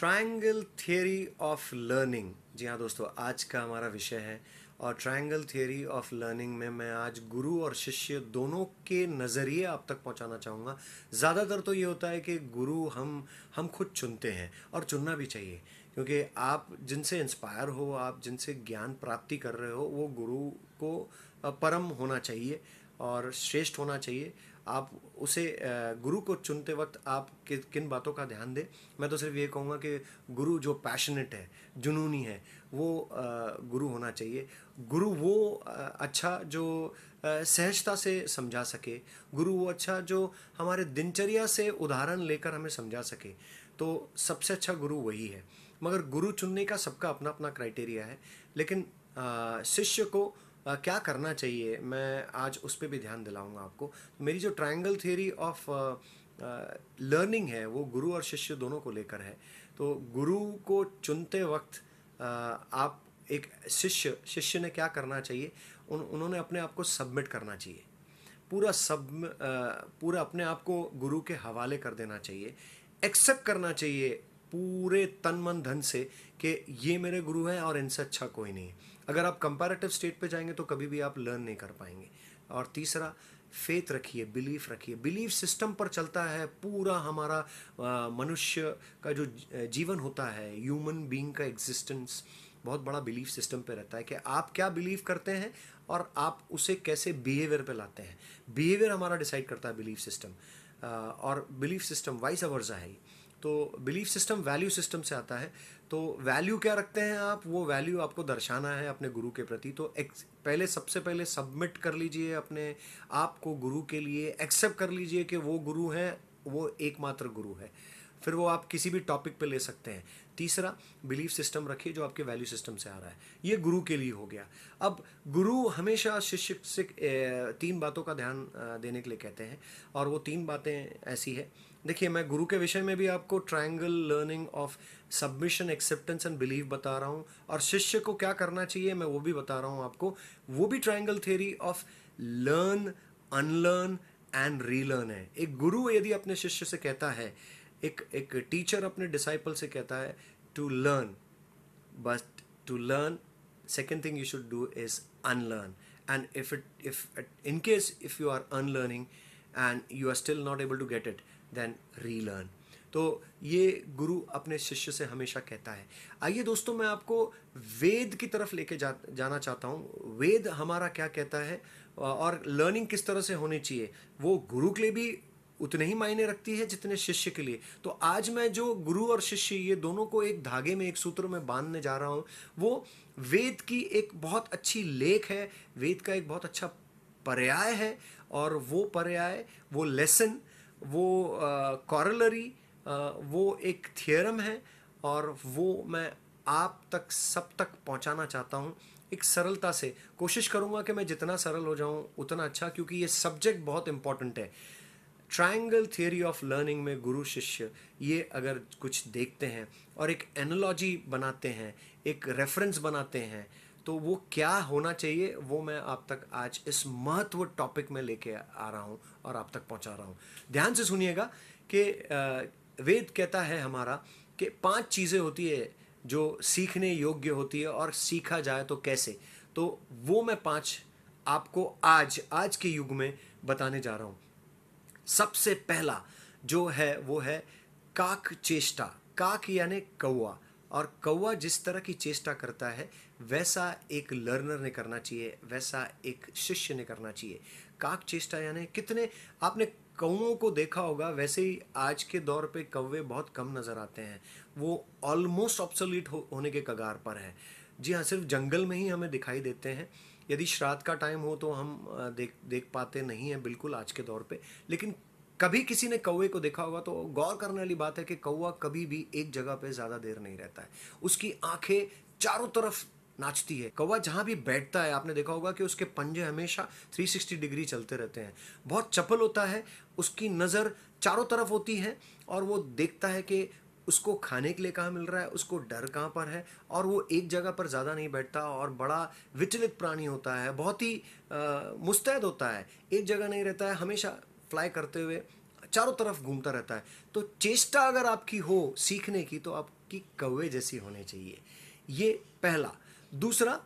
triangle theory of learning जी हाँ दोस्तों आज का हमारा विषय है और ट्रायंगल थियोरी ऑफ लर्निंग में मैं आज गुरु और शिष्य दोनों के नज़रिए आप तक पहुंचाना चाहूँगा ज़्यादातर तो ये होता है कि गुरु हम हम खुद चुनते हैं और चुनना भी चाहिए क्योंकि आप जिनसे इंस्पायर हो आप जिनसे ज्ञान प्राप्ति कर रहे हो वो गुरु को परम होना चाहिए और श्रेष्ठ होना चाहिए आप उसे गुरु को चुनते वक्त आप कि, किन बातों का ध्यान दें मैं तो सिर्फ ये कहूँगा कि गुरु जो पैशनेट है जुनूनी है वो गुरु होना चाहिए गुरु वो अच्छा जो सहजता से समझा सके गुरु वो अच्छा जो हमारे दिनचर्या से उदाहरण लेकर हमें समझा सके तो सबसे अच्छा गुरु वही है मगर गुरु चुनने का सबका अपना अपना क्राइटेरिया है लेकिन शिष्य को आ, क्या करना चाहिए मैं आज उस पर भी ध्यान दिलाऊंगा आपको तो मेरी जो ट्रायंगल थ्योरी ऑफ लर्निंग है वो गुरु और शिष्य दोनों को लेकर है तो गुरु को चुनते वक्त आ, आप एक शिष्य शिष्य ने क्या करना चाहिए उन उन्होंने अपने आप को सबमिट करना चाहिए पूरा सब पूरा अपने आप को गुरु के हवाले कर देना चाहिए एक्सेप्ट करना चाहिए पूरे तन मन धन से कि ये मेरे गुरु हैं और इनसे अच्छा कोई नहीं है अगर आप कंपैरेटिव स्टेट पे जाएंगे तो कभी भी आप लर्न नहीं कर पाएंगे और तीसरा फेथ रखिए बिलीफ रखिए बिलीफ सिस्टम पर चलता है पूरा हमारा मनुष्य का जो जीवन होता है ह्यूमन बीइंग का एग्जिस्टेंस बहुत बड़ा बिलीफ सिस्टम पे रहता है कि आप क्या बिलीव करते हैं और आप उसे कैसे बिहेवियर पे लाते हैं बिहेवियर हमारा डिसाइड करता है बिलीफ सिस्टम और belief system vice versa तो बिलीफ सिस्टम वैल्यू सिस्टम से आता है तो वैल्यू क्या रखते हैं आप वो वैल्यू आपको दर्शाना है अपने गुरु के प्रति तो पहले सबसे पहले सबमिट कर लीजिए अपने आप को गुरु के लिए एक्सेप्ट कर लीजिए कि वो गुरु हैं वो एकमात्र गुरु है फिर वो आप किसी भी टॉपिक पे ले सकते हैं तीसरा बिलीफ सिस्टम रखिए जो आपके वैल्यू सिस्टम से आ रहा है ये गुरु के लिए हो गया अब गुरु हमेशा शिष्य से तीन बातों का ध्यान देने के लिए कहते हैं और वो तीन बातें ऐसी है देखिए मैं गुरु के विषय में भी आपको triangle learning of submission acceptance and believe बता रहा हूँ और शिष्य को क्या करना चाहिए मैं वो भी बता रहा हूँ आपको वो भी triangle theory of learn unlearn and relearn है एक गुरु यदि अपने शिष्य से कहता है एक एक टीचर अपने डिसाइपल से कहता है to learn but to learn second thing you should do is unlearn and if it if in case if you are unlearning and you are still not able to get it then relearn तो ये गुरु अपने शिष्य से हमेशा कहता है आइए दोस्तों मैं आपको वेद की तरफ लेके जा जाना चाहता हूँ वेद हमारा क्या कहता है और लर्निंग किस तरह से होनी चाहिए वो गुरु के लिए भी उतने ही मायने रखती है जितने शिष्य के लिए तो आज मैं जो गुरु और शिष्य ये दोनों को एक धागे में एक सूत्र में बांधने जा रहा हूँ वो वेद की एक बहुत अच्छी लेख है वेद का एक बहुत अच्छा पर्याय है और वो पर्याय वो लेसन वो कॉरलरी वो एक थियरम है और वो मैं आप तक सब तक पहुंचाना चाहता हूं एक सरलता से कोशिश करूंगा कि मैं जितना सरल हो जाऊं उतना अच्छा क्योंकि ये सब्जेक्ट बहुत इंपॉर्टेंट है ट्रायंगल थियोरी ऑफ लर्निंग में गुरु शिष्य ये अगर कुछ देखते हैं और एक एनोलॉजी बनाते हैं एक रेफरेंस बनाते हैं तो वो क्या होना चाहिए वो मैं आप तक आज इस महत्व टॉपिक में लेके आ रहा हूँ और आप तक पहुँचा रहा हूँ ध्यान से सुनिएगा कि वेद कहता है हमारा कि पांच चीज़ें होती है जो सीखने योग्य होती है और सीखा जाए तो कैसे तो वो मैं पांच आपको आज आज के युग में बताने जा रहा हूँ सबसे पहला जो है वो है काक चेष्टा काक यानी कौआ और कौआ जिस तरह की चेष्टा करता है वैसा एक लर्नर ने करना चाहिए वैसा एक शिष्य ने करना चाहिए काक चेष्टा यानी कितने आपने कौओं को देखा होगा वैसे ही आज के दौर पे कौवे बहुत कम नज़र आते हैं वो ऑलमोस्ट ऑप्सोलीट हो, होने के कगार पर हैं जी हाँ सिर्फ जंगल में ही हमें दिखाई देते हैं यदि श्राद्ध का टाइम हो तो हम देख देख पाते नहीं हैं बिल्कुल आज के दौर पे लेकिन कभी किसी ने कौए को देखा होगा तो गौर करने वाली बात है कि कौआ कभी भी एक जगह पे ज़्यादा देर नहीं रहता है उसकी आंखें चारों तरफ नाचती है कौवा जहाँ भी बैठता है आपने देखा होगा कि उसके पंजे हमेशा 360 डिग्री चलते रहते हैं बहुत चपल होता है उसकी नज़र चारों तरफ होती है और वो देखता है कि उसको खाने के लिए कहाँ मिल रहा है उसको डर कहाँ पर है और वो एक जगह पर ज़्यादा नहीं बैठता और बड़ा विचलित प्राणी होता है बहुत ही मुस्तैद होता है एक जगह नहीं रहता है हमेशा फ्लाई करते हुए चारों तरफ घूमता रहता है तो चेष्टा अगर आपकी हो सीखने की तो आपकी कौवे जैसी होनी चाहिए ये पहला दूसरा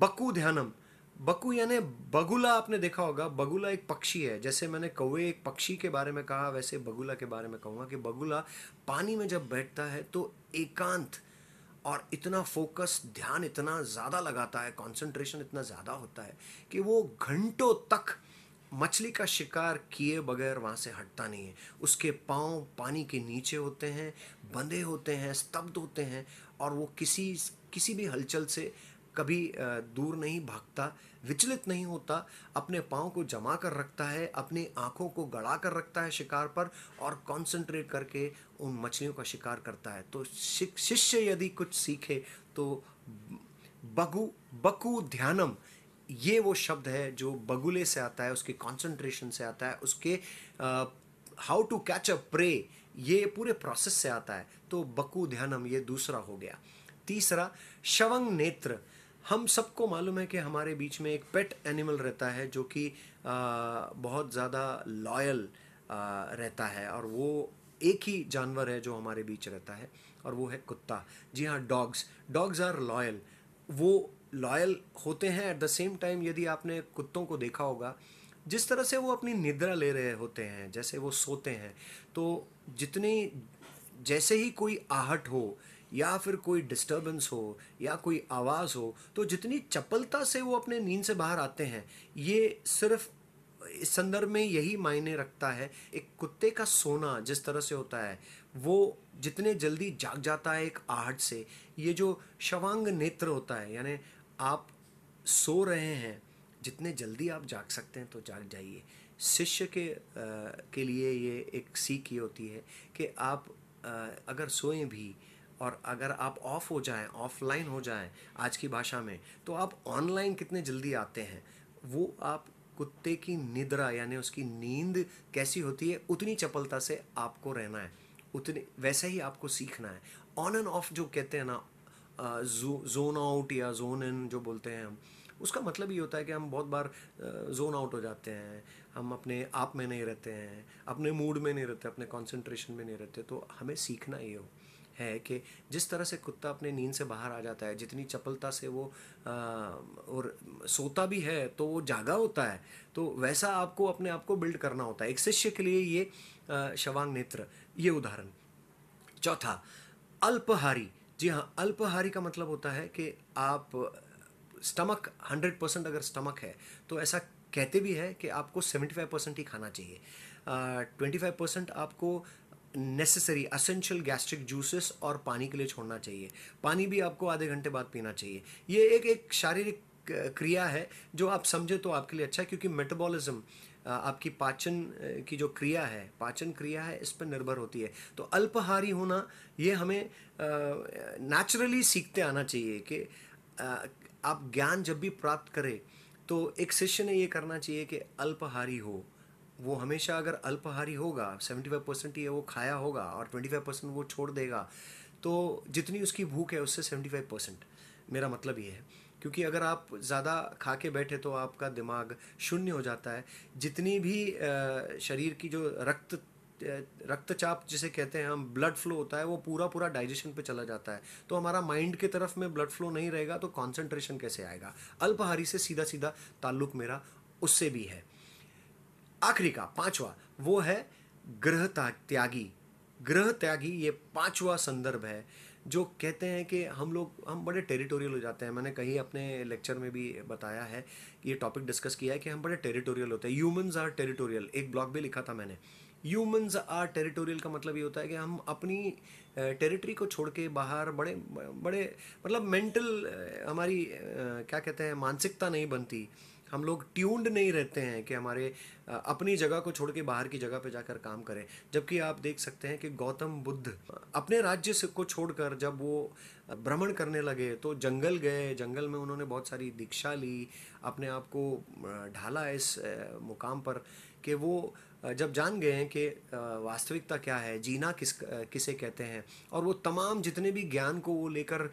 बकू ध्यानम बकू यानी बगुला आपने देखा होगा बगुला एक पक्षी है जैसे मैंने कौए एक पक्षी के बारे में कहा वैसे बगुला के बारे में कहूँगा कि बगुला पानी में जब बैठता है तो एकांत और इतना फोकस ध्यान इतना ज़्यादा लगाता है कंसंट्रेशन इतना ज़्यादा होता है कि वो घंटों तक मछली का शिकार किए बगैर वहाँ से हटता नहीं है उसके पाँव पानी के नीचे होते हैं बंधे होते हैं स्तब्ध होते हैं और वो किसी किसी भी हलचल से कभी दूर नहीं भागता विचलित नहीं होता अपने पाँव को जमा कर रखता है अपनी आँखों को गड़ा कर रखता है शिकार पर और कंसंट्रेट करके उन मछलियों का शिकार करता है तो शिष्य यदि कुछ सीखे तो बगु बकु ध्यानम ये वो शब्द है जो बगुले से आता है उसके कंसंट्रेशन से आता है उसके how to catch a prey ये पूरे प्रोसेस से आता है तो बकु ध्यानम ये दूसरा हो गया तीसरा शवंग नेत्र हम सबको मालूम है कि हमारे बीच में एक पेट एनिमल रहता है जो कि बहुत ज़्यादा लॉयल रहता है और वो एक ही जानवर है जो हमारे बीच रहता है और वो है कुत्ता जी हाँ डॉग्स डॉग्स आर लॉयल वो लॉयल होते हैं एट द सेम टाइम यदि आपने कुत्तों को देखा होगा जिस तरह से वो अपनी निद्रा ले रहे होते हैं जैसे वो सोते हैं तो जितनी जैसे ही कोई आहट हो या फिर कोई डिस्टर्बेंस हो या कोई आवाज़ हो तो जितनी चपलता से वो अपने नींद से बाहर आते हैं ये सिर्फ इस संदर्भ में यही मायने रखता है एक कुत्ते का सोना जिस तरह से होता है वो जितने जल्दी जाग जाता है एक आहट से ये जो शवांग नेत्र होता है यानी आप सो रहे हैं जितने जल्दी आप जाग सकते हैं तो जाग जाइए शिष्य के आ, के लिए ये एक सीख ये होती है कि आप आ, अगर सोएं भी और अगर आप ऑफ हो जाएं ऑफलाइन हो जाएं आज की भाषा में तो आप ऑनलाइन कितने जल्दी आते हैं वो आप कुत्ते की निद्रा यानी उसकी नींद कैसी होती है उतनी चपलता से आपको रहना है उतनी वैसे ही आपको सीखना है ऑन एंड ऑफ जो कहते हैं ना जो, जोन आउट या जोन इन जो बोलते हैं हम उसका मतलब ये होता है कि हम बहुत बार जोन आउट हो जाते हैं हम अपने आप में नहीं रहते हैं अपने मूड में नहीं रहते अपने कंसंट्रेशन में नहीं रहते तो हमें सीखना ये हो है कि जिस तरह से कुत्ता अपने नींद से बाहर आ जाता है जितनी चपलता से वो आ, और सोता भी है तो वो जागा होता है तो वैसा आपको अपने आप को बिल्ड करना होता है एक शिष्य के लिए ये शवांग नेत्र ये उदाहरण चौथा अल्पहारी जी हाँ अल्पहारी का मतलब होता है कि आप स्टमक हंड्रेड परसेंट अगर स्टमक है तो ऐसा कहते भी है कि आपको सेवेंटी फाइव परसेंट ही खाना चाहिए ट्वेंटी फाइव परसेंट आपको नेसेसरी असेंशियल गैस्ट्रिक जूसेस और पानी के लिए छोड़ना चाहिए पानी भी आपको आधे घंटे बाद पीना चाहिए ये एक एक शारीरिक क्रिया है जो आप समझे तो आपके लिए अच्छा है क्योंकि मेटाबॉलिज्म आपकी पाचन की जो क्रिया है पाचन क्रिया है इस पर निर्भर होती है तो अल्पहारी होना ये हमें नेचुरली सीखते आना चाहिए कि आप ज्ञान जब भी प्राप्त करें तो एक शिष्य ने ये करना चाहिए कि अल्पहारी हो वो हमेशा अगर अल्पहारी होगा 75 परसेंट ये वो खाया होगा और 25 परसेंट वो छोड़ देगा तो जितनी उसकी भूख है उससे 75 परसेंट मेरा मतलब ये है क्योंकि अगर आप ज़्यादा खा के बैठे तो आपका दिमाग शून्य हो जाता है जितनी भी शरीर की जो रक्त रक्तचाप जिसे कहते हैं हम ब्लड फ्लो होता है वो पूरा पूरा डाइजेशन पे चला जाता है तो हमारा माइंड की तरफ में ब्लड फ्लो नहीं रहेगा तो कॉन्सेंट्रेशन कैसे आएगा अल्पहारी से सीधा सीधा ताल्लुक मेरा उससे भी है आखिरी का पांचवा वो है ग्रह त्यागी ग्रह त्यागी ये पांचवा संदर्भ है जो कहते हैं कि हम लोग हम बड़े टेरिटोरियल हो जाते हैं मैंने कहीं अपने लेक्चर में भी बताया है ये टॉपिक डिस्कस किया है कि हम बड़े टेरिटोरियल होते हैं ह्यूमंस आर टेरिटोरियल एक ब्लॉग भी लिखा था मैंने ह्यूमंस आर टेरिटोरियल का मतलब ये होता है कि हम अपनी टेरिटरी को छोड़ के बाहर बड़े बड़े मतलब मेंटल हमारी क्या कहते हैं मानसिकता नहीं बनती हम लोग ट्यून्ड नहीं रहते हैं कि हमारे अपनी जगह को छोड़ के बाहर की जगह पे जाकर काम करें जबकि आप देख सकते हैं कि गौतम बुद्ध अपने राज्य से को छोड़कर जब वो भ्रमण करने लगे तो जंगल गए जंगल में उन्होंने बहुत सारी दीक्षा ली अपने आप को ढाला इस मुकाम पर कि वो जब जान गए हैं कि वास्तविकता क्या है जीना किस किसे कहते हैं और वो तमाम जितने भी ज्ञान को वो लेकर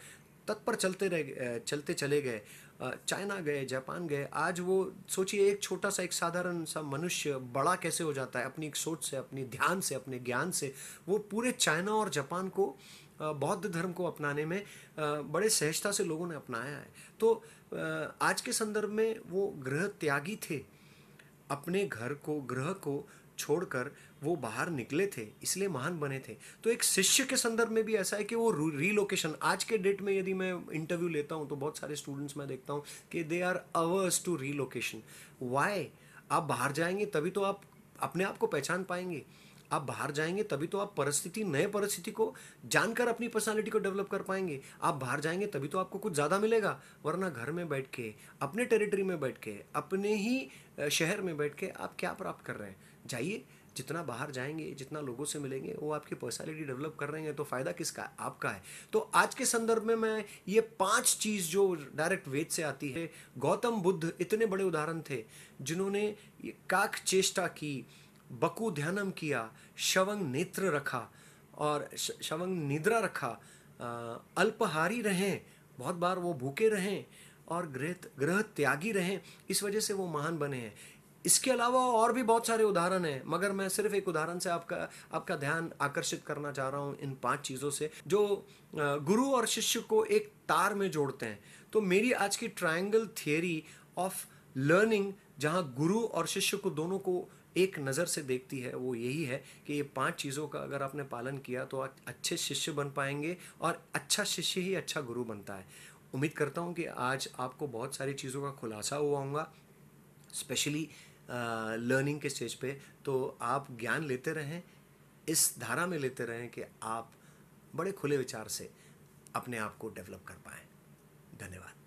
तत्पर चलते रह चलते चले गए चाइना गए जापान गए आज वो सोचिए एक छोटा सा एक साधारण सा मनुष्य बड़ा कैसे हो जाता है अपनी एक सोच से अपनी ध्यान से अपने ज्ञान से वो पूरे चाइना और जापान को बौद्ध धर्म को अपनाने में बड़े सहजता से लोगों ने अपनाया है तो आज के संदर्भ में वो गृह त्यागी थे अपने घर को ग्रह को छोड़कर वो बाहर निकले थे इसलिए महान बने थे तो एक शिष्य के संदर्भ में भी ऐसा है कि वो रीलोकेशन आज के डेट में यदि मैं इंटरव्यू लेता हूँ तो बहुत सारे स्टूडेंट्स मैं देखता हूँ कि they are ours to relocation why आप बाहर जाएंगे तभी तो आप अपने आप को पहचान पाएंगे आप बाहर जाएंगे तभी तो आप परिस्थिति नए परिस्थिति को जानकर अपनी पर्सनालिटी को डेवलप कर पाएंगे आप बाहर जाएंगे तभी तो आपको कुछ ज़्यादा मिलेगा वरना घर में बैठ के अपने टेरिटरी में बैठ के अपने ही शहर में बैठ के आप क्या प्राप्त कर रहे हैं जाइए जितना बाहर जाएंगे जितना लोगों से मिलेंगे वो आपकी पर्सनैलिटी डेवलप कर रहे हैं तो फ़ायदा किसका आपका है तो आज के संदर्भ में मैं ये पाँच चीज़ जो डायरेक्ट वेद से आती है गौतम बुद्ध इतने बड़े उदाहरण थे जिन्होंने काक चेष्टा की बकु ध्यानम किया शवंग नेत्र रखा और शवंग निद्रा रखा अल्पहारी रहें बहुत बार वो भूखे रहें और गृह ग्रह त्यागी रहें इस वजह से वो महान बने हैं इसके अलावा और भी बहुत सारे उदाहरण हैं मगर मैं सिर्फ एक उदाहरण से आपका आपका ध्यान आकर्षित करना चाह रहा हूँ इन पांच चीज़ों से जो गुरु और शिष्य को एक तार में जोड़ते हैं तो मेरी आज की ट्रायंगल थियोरी ऑफ लर्निंग जहाँ गुरु और शिष्य को दोनों को एक नज़र से देखती है वो यही है कि ये पांच चीज़ों का अगर आपने पालन किया तो आप अच्छे शिष्य बन पाएंगे और अच्छा शिष्य ही अच्छा गुरु बनता है उम्मीद करता हूँ कि आज आपको बहुत सारी चीज़ों का खुलासा हुआ होगा स्पेशली लर्निंग के स्टेज पे तो आप ज्ञान लेते रहें इस धारा में लेते रहें कि आप बड़े खुले विचार से अपने आप को डेवलप कर पाएँ धन्यवाद